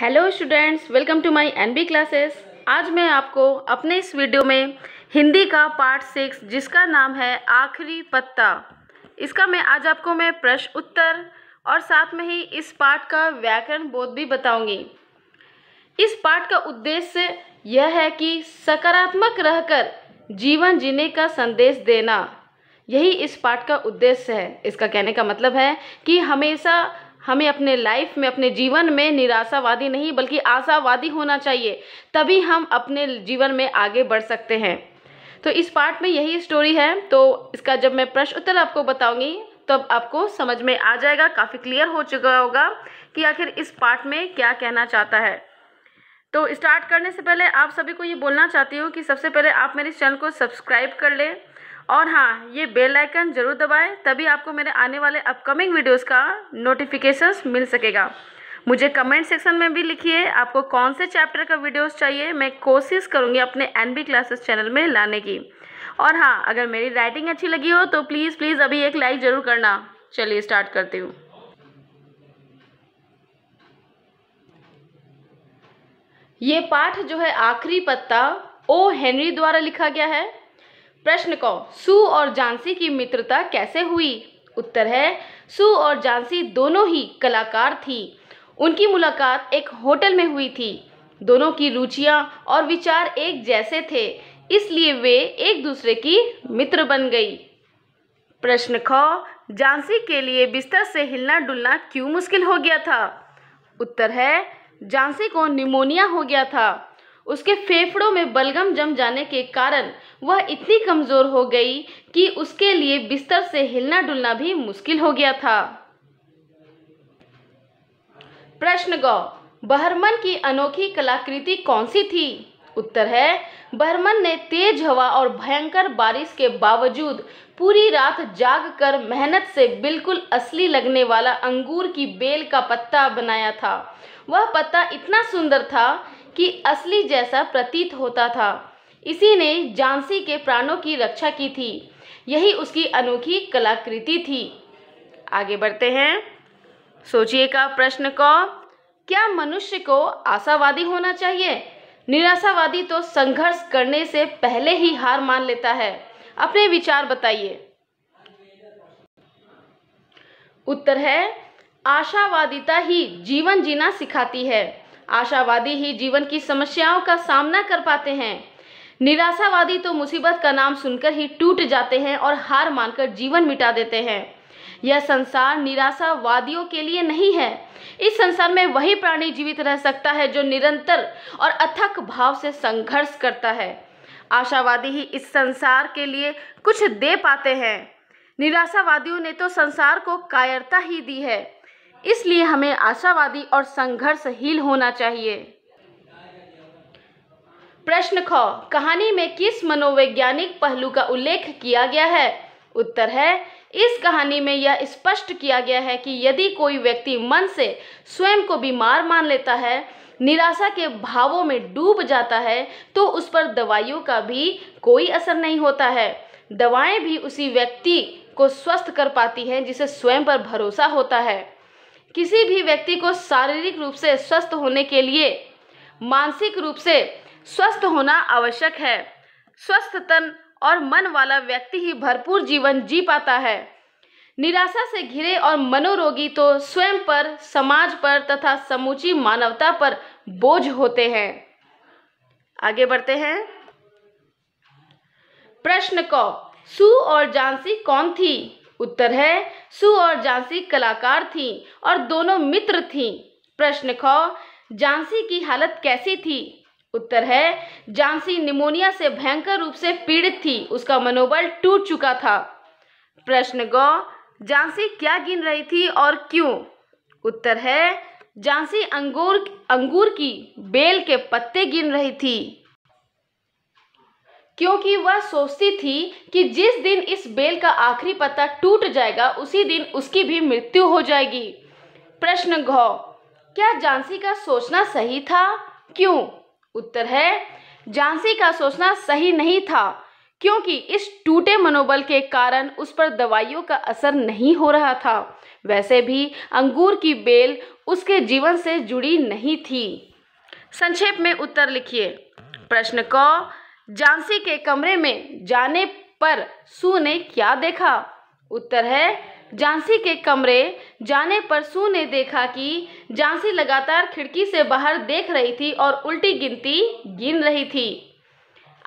hello students welcome to my NB classes आज मैं आपको अपने इस वीडियो में हिंदी का पार्ट सिक्स जिसका नाम है आखिरी पत्ता इसका मैं आज आपको मैं प्रश्न उत्तर और साथ में ही इस पाठ का व्याकरण बोध भी बताऊंगी इस पाठ का उद्देश्य यह है कि सकारात्मक रहकर जीवन जीने का संदेश देना यही इस पाठ का उद्देश्य है इसका कहने का मतलब है कि हमेशा हमें अपने लाइफ में अपने जीवन में निराशावादी नहीं बल्कि आशावादी होना चाहिए तभी हम अपने जीवन में आगे बढ़ सकते हैं तो इस पार्ट में यही स्टोरी है तो इसका जब मैं प्रश्न उत्तर आपको बताऊंगी तब आपको समझ में आ जाएगा काफ़ी क्लियर हो चुका होगा कि आखिर इस पार्ट में क्या कहना चाहता है तो स्टार्ट करने से पहले आप सभी को ये बोलना चाहती हूँ कि सबसे पहले आप मेरे चैनल को सब्सक्राइब कर लें और हाँ ये बेल आइकन ज़रूर दबाएं तभी आपको मेरे आने वाले अपकमिंग वीडियोस का नोटिफिकेशंस मिल सकेगा मुझे कमेंट सेक्शन में भी लिखिए आपको कौन से चैप्टर का वीडियोस चाहिए मैं कोशिश करूँगी अपने एन बी क्लासेस चैनल में लाने की और हाँ अगर मेरी राइटिंग अच्छी लगी हो तो प्लीज़ प्लीज़ अभी एक लाइक ज़रूर करना चलिए स्टार्ट करती हूँ ये पाठ जो है आखिरी पत्ता ओ हेनरी द्वारा लिखा गया है प्रश्न कहो सू और झांसी की मित्रता कैसे हुई उत्तर है सू और झांसी दोनों ही कलाकार थी उनकी मुलाकात एक होटल में हुई थी दोनों की रुचियां और विचार एक जैसे थे इसलिए वे एक दूसरे की मित्र बन गई प्रश्न ख झांसी के लिए बिस्तर से हिलना डुलना क्यों मुश्किल हो गया था उत्तर है झांसी को निमोनिया हो गया था उसके फेफड़ों में बलगम जम जाने के कारण वह इतनी कमज़ोर हो गई कि उसके लिए बिस्तर से हिलना डुलना भी मुश्किल हो गया था प्रश्न गौ बहरमन की अनोखी कलाकृति कौन सी थी उत्तर है बहरमन ने तेज हवा और भयंकर बारिश के बावजूद पूरी रात जाग कर मेहनत से बिल्कुल असली लगने वाला अंगूर की बेल का पत्ता बनाया था वह पत्ता इतना सुंदर था कि असली जैसा प्रतीत होता था इसी ने झांसी के प्राणों की रक्षा की थी यही उसकी अनोखी कलाकृति थी आगे बढ़ते हैं का प्रश्न को क्या मनुष्य को आशावादी होना चाहिए निराशावादी तो संघर्ष करने से पहले ही हार मान लेता है अपने विचार बताइए उत्तर है आशावादिता ही जीवन जीना सिखाती है आशावादी ही जीवन की समस्याओं का सामना कर पाते हैं निराशावादी तो मुसीबत का नाम सुनकर ही टूट जाते हैं और हार मानकर जीवन मिटा देते हैं यह संसार निराशावादियों के लिए नहीं है इस संसार में वही प्राणी जीवित रह सकता है जो निरंतर और अथक भाव से संघर्ष करता है आशावादी ही इस संसार के लिए कुछ दे पाते हैं निराशावादियों ने तो संसार को कायरता ही दी है इसलिए हमें आशावादी और संघर्षहील होना चाहिए प्रश्न ख कहानी में किस मनोवैज्ञानिक पहलू का उल्लेख किया गया है उत्तर है इस कहानी में यह स्पष्ट किया गया है कि यदि कोई व्यक्ति मन से स्वयं को बीमार मान लेता है निराशा के भावों में डूब जाता है तो उस पर दवाइयों का भी कोई असर नहीं होता है दवाएं भी उसी व्यक्ति को स्वस्थ कर पाती हैं जिसे स्वयं पर भरोसा होता है किसी भी व्यक्ति को शारीरिक रूप से स्वस्थ होने के लिए मानसिक रूप से स्वस्थ होना आवश्यक है स्वस्थ तन और मन वाला व्यक्ति ही भरपूर जीवन जी पाता है निराशा से घिरे और मनोरोगी तो स्वयं पर समाज पर तथा समूची मानवता पर बोझ होते हैं आगे बढ़ते हैं प्रश्न कौ सू और झांसी कौन थी उत्तर है सु और झांसी कलाकार थीं और दोनों मित्र थीं प्रश्न ख झांसी की हालत कैसी थी उत्तर है झांसी निमोनिया से भयंकर रूप से पीड़ित थी उसका मनोबल टूट चुका था प्रश्न ग झांसी क्या गिन रही थी और क्यों उत्तर है झांसी अंगूर अंगूर की बेल के पत्ते गिन रही थी क्योंकि वह सोचती थी कि जिस दिन इस बेल का आखिरी पत्ता टूट जाएगा उसी दिन उसकी भी मृत्यु हो जाएगी प्रश्न घ क्या झांसी का सोचना सही था क्यों उत्तर है झांसी का सोचना सही नहीं था क्योंकि इस टूटे मनोबल के कारण उस पर दवाइयों का असर नहीं हो रहा था वैसे भी अंगूर की बेल उसके जीवन से जुड़ी नहीं थी संक्षेप में उत्तर लिखिए प्रश्न क झांसी के कमरे में जाने पर सू ने क्या देखा उत्तर है झांसी के कमरे जाने पर सू ने देखा कि झांसी लगातार खिड़की से बाहर देख रही थी और उल्टी गिनती गिन रही थी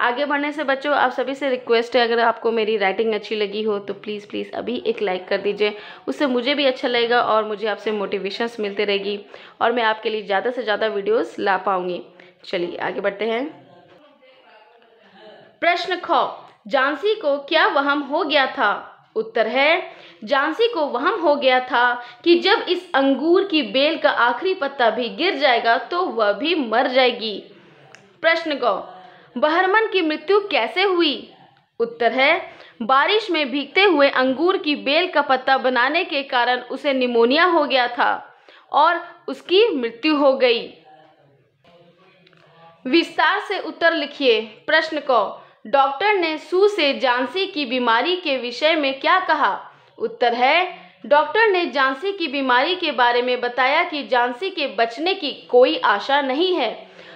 आगे बढ़ने से बच्चों आप सभी से रिक्वेस्ट है अगर आपको मेरी राइटिंग अच्छी लगी हो तो प्लीज़ प्लीज़ अभी एक लाइक कर दीजिए उससे मुझे भी अच्छा लगेगा और मुझे आपसे मोटिवेशंस मिलते रहेगी और मैं आपके लिए ज़्यादा से ज़्यादा वीडियोस ला पाऊँगी चलिए आगे बढ़ते हैं प्रश्न ख झांसी को क्या वहम हो गया था उत्तर है झांसी को वहम हो गया था कि जब इस अंगूर की बेल का आखिरी पत्ता भी गिर जाएगा तो वह भी मर जाएगी प्रश्न ग बहरमन की मृत्यु कैसे हुई उत्तर है बारिश में भीगते हुए अंगूर की बेल का पत्ता बनाने के कारण उसे निमोनिया हो गया था और उसकी मृत्यु हो गई विस्तार से उत्तर लिखिए प्रश्न को डॉक्टर ने सू से जानसी की बीमारी के विषय में क्या कहा उत्तर है डॉक्टर ने जानसी की बीमारी के बारे में बताया कि जानसी के बचने की कोई आशा नहीं है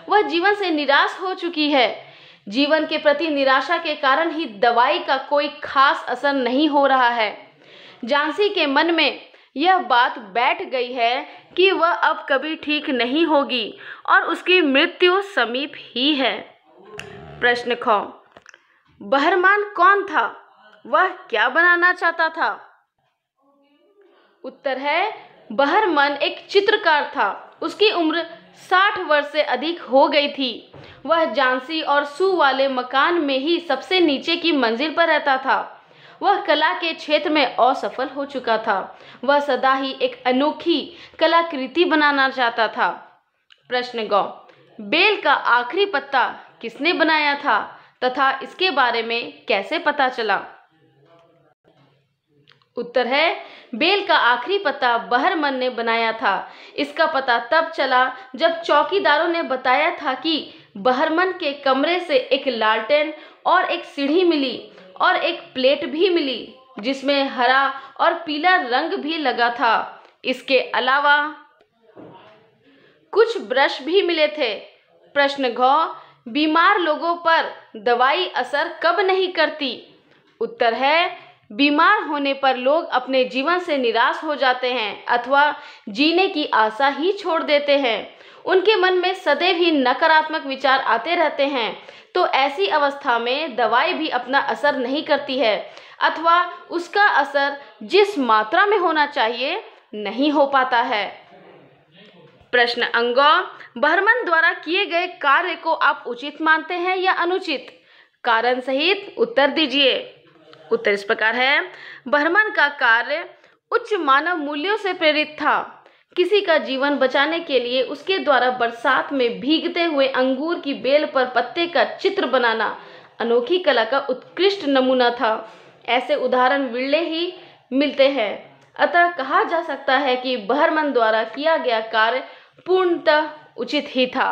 वह जीवन से निराश हो चुकी है जीवन के प्रति निराशा के कारण ही दवाई का कोई खास असर नहीं हो रहा है जानसी के मन में यह बात बैठ गई है कि वह अब कभी ठीक नहीं होगी और उसकी मृत्यु समीप ही है प्रश्न खो बहरमान कौन था वह क्या बनाना चाहता था उत्तर है बहरमन एक चित्रकार था उसकी उम्र 60 वर्ष से अधिक हो गई थी वह झांसी और सू वाले मकान में ही सबसे नीचे की मंजिल पर रहता था वह कला के क्षेत्र में असफल हो चुका था वह सदा ही एक अनोखी कलाकृति बनाना चाहता था प्रश्न गौ बेल का आखिरी पत्ता किसने बनाया था तथा इसके बारे में कैसे पता चला उत्तर है बेल का आखिरी पता बहरमन ने बनाया था इसका पता तब चला जब चौकीदारों ने बताया था कि बहरमन के कमरे से एक लालटेन और एक सीढ़ी मिली और एक प्लेट भी मिली जिसमें हरा और पीला रंग भी लगा था इसके अलावा कुछ ब्रश भी मिले थे प्रश्न घो बीमार लोगों पर दवाई असर कब नहीं करती उत्तर है बीमार होने पर लोग अपने जीवन से निराश हो जाते हैं अथवा जीने की आशा ही छोड़ देते हैं उनके मन में सदैव ही नकारात्मक विचार आते रहते हैं तो ऐसी अवस्था में दवाई भी अपना असर नहीं करती है अथवा उसका असर जिस मात्रा में होना चाहिए नहीं हो पाता है प्रश्न अंग बहरमन द्वारा किए गए कार्य को आप उचित मानते हैं या अनुचित कारण सहित उत्तर दीजिए उत्तर इस प्रकार है बहरमन का कार्य उच्च मानव मूल्यों से प्रेरित था किसी का जीवन बचाने के लिए उसके द्वारा बरसात में भीगते हुए अंगूर की बेल पर पत्ते का चित्र बनाना अनोखी कला का उत्कृष्ट नमूना था ऐसे उदाहरण विरले ही मिलते हैं अतः कहा जा सकता है कि बहरमन द्वारा किया गया कार्य पूर्णतः उचित ही था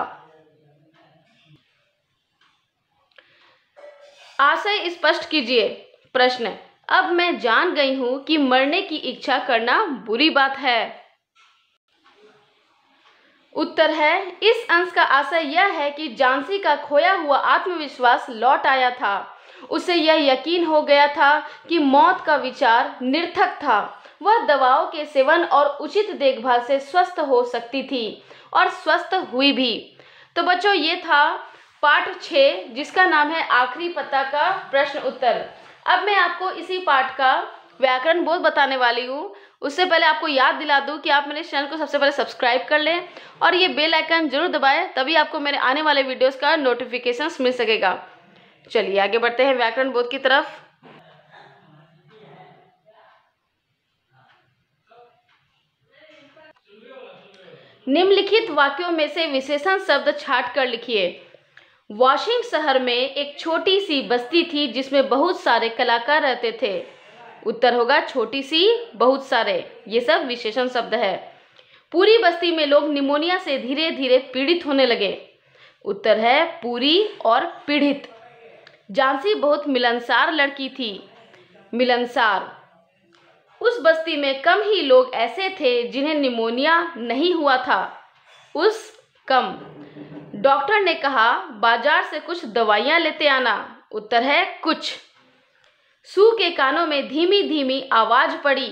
आशय स्पष्ट कीजिए प्रश्न अब मैं जान गई हूं कि मरने की इच्छा करना बुरी बात है उत्तर है इस अंश का आशय यह है कि झांसी का खोया हुआ आत्मविश्वास लौट आया था उसे यह यकीन हो गया था कि मौत का विचार निर्थक था वह दवाओं के सेवन और उचित देखभाल से स्वस्थ हो सकती थी और स्वस्थ हुई भी तो बच्चों ये था पार्ट छ जिसका नाम है आखिरी पता का प्रश्न उत्तर अब मैं आपको इसी पाठ का व्याकरण बोध बताने वाली हूँ उससे पहले आपको याद दिला दूँ कि आप मेरे चैनल को सबसे पहले सब्सक्राइब कर लें और ये बेल आइकन जरूर दबाएं तभी आपको मेरे आने वाले वीडियोस का नोटिफिकेशंस मिल सकेगा चलिए आगे बढ़ते हैं व्याकरण बोध की तरफ निम्नलिखित वाक्यों में से विशेषण शब्द छाट कर लिखिए वाशिंग शहर में एक छोटी सी बस्ती थी जिसमें बहुत सारे कलाकार रहते थे उत्तर होगा छोटी सी बहुत सारे ये सब विशेषण शब्द है पूरी बस्ती में लोग निमोनिया से धीरे धीरे पीड़ित होने लगे उत्तर है पूरी और पीड़ित झांसी बहुत मिलनसार लड़की थी मिलनसार उस बस्ती में कम ही लोग ऐसे थे जिन्हें निमोनिया नहीं हुआ था उस कम डॉक्टर ने कहा बाजार से कुछ दवाइयाँ लेते आना उत्तर है कुछ सू के कानों में धीमी धीमी आवाज़ पड़ी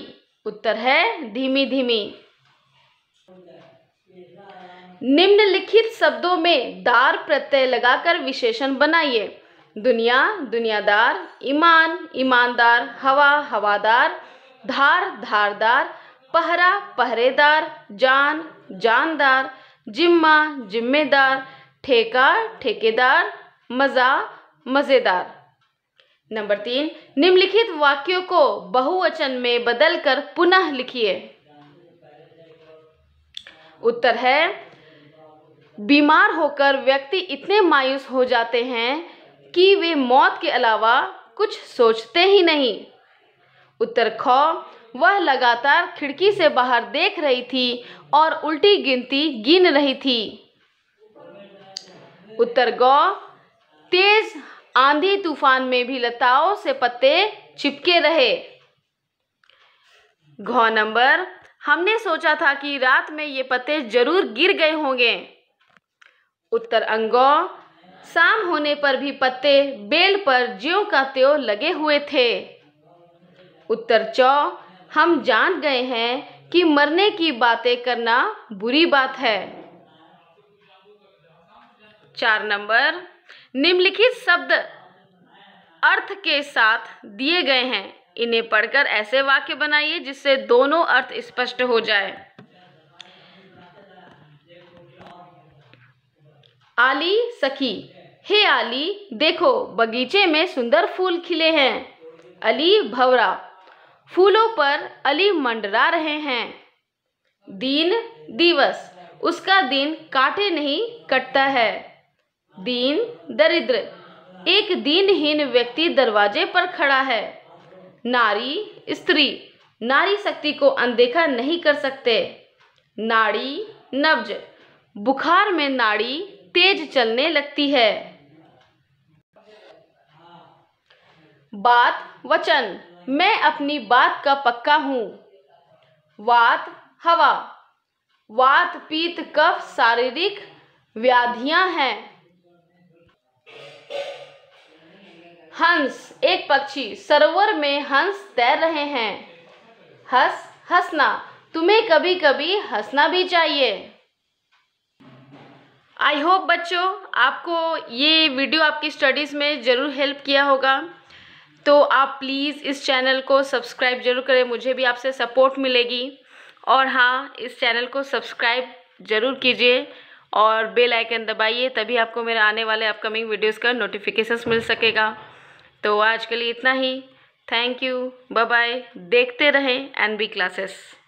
उत्तर है धीमी धीमी निम्नलिखित शब्दों में दार प्रत्यय लगाकर विशेषण बनाइए दुनिया दुनियादार ईमान ईमानदार हवा हवादार धार धारदार पहरा पहरेदार जान जानदार जिम्मा जिम्मेदार ठेका ठेकेदार मज़ा मज़ेदार नंबर तीन निम्नलिखित वाक्यों को बहुवचन में बदलकर पुनः लिखिए उत्तर है बीमार होकर व्यक्ति इतने मायूस हो जाते हैं कि वे मौत के अलावा कुछ सोचते ही नहीं उत्तर ख वह लगातार खिड़की से बाहर देख रही थी और उल्टी गिनती गिन रही थी उत्तर ग तेज आंधी तूफान में भी लताओं से पत्ते चिपके रहे घ नंबर हमने सोचा था कि रात में ये पत्ते जरूर गिर गए होंगे उत्तर अंगो शाम होने पर भी पत्ते बेल पर ज्यो का त्यो लगे हुए थे उत्तर चौ हम जान गए हैं कि मरने की बातें करना बुरी बात है चार नंबर निम्नलिखित शब्द अर्थ के साथ दिए गए हैं इन्हें पढ़कर ऐसे वाक्य बनाइए जिससे दोनों अर्थ स्पष्ट हो जाए आली सखी हे आली देखो बगीचे में सुंदर फूल खिले हैं अली भवरा फूलों पर अली मंडरा रहे हैं दीन दिवस उसका दिन काटे नहीं कटता है दीन दरिद्र एक दीनहीन व्यक्ति दरवाजे पर खड़ा है नारी स्त्री नारी शक्ति को अनदेखा नहीं कर सकते नाड़ी नब्ज बुखार में नाड़ी तेज चलने लगती है बात वचन मैं अपनी बात का पक्का हूँ वात हवा वात पीत कफ शारीरिक व्याधियां हैं हंस एक पक्षी सरोवर में हंस तैर रहे हैं हंस हंसना तुम्हें कभी कभी हंसना भी चाहिए आई होप बच्चों आपको ये वीडियो आपकी स्टडीज़ में ज़रूर हेल्प किया होगा तो आप प्लीज़ इस चैनल को सब्सक्राइब जरूर करें मुझे भी आपसे सपोर्ट मिलेगी और हाँ इस चैनल को सब्सक्राइब ज़रूर कीजिए और बेल आइकन दबाइए तभी आपको मेरे आने वाले अपकमिंग वीडियोस का नोटिफिकेशंस मिल सकेगा तो आज के लिए इतना ही थैंक यू बाय बाय देखते रहें एन बी क्लासेस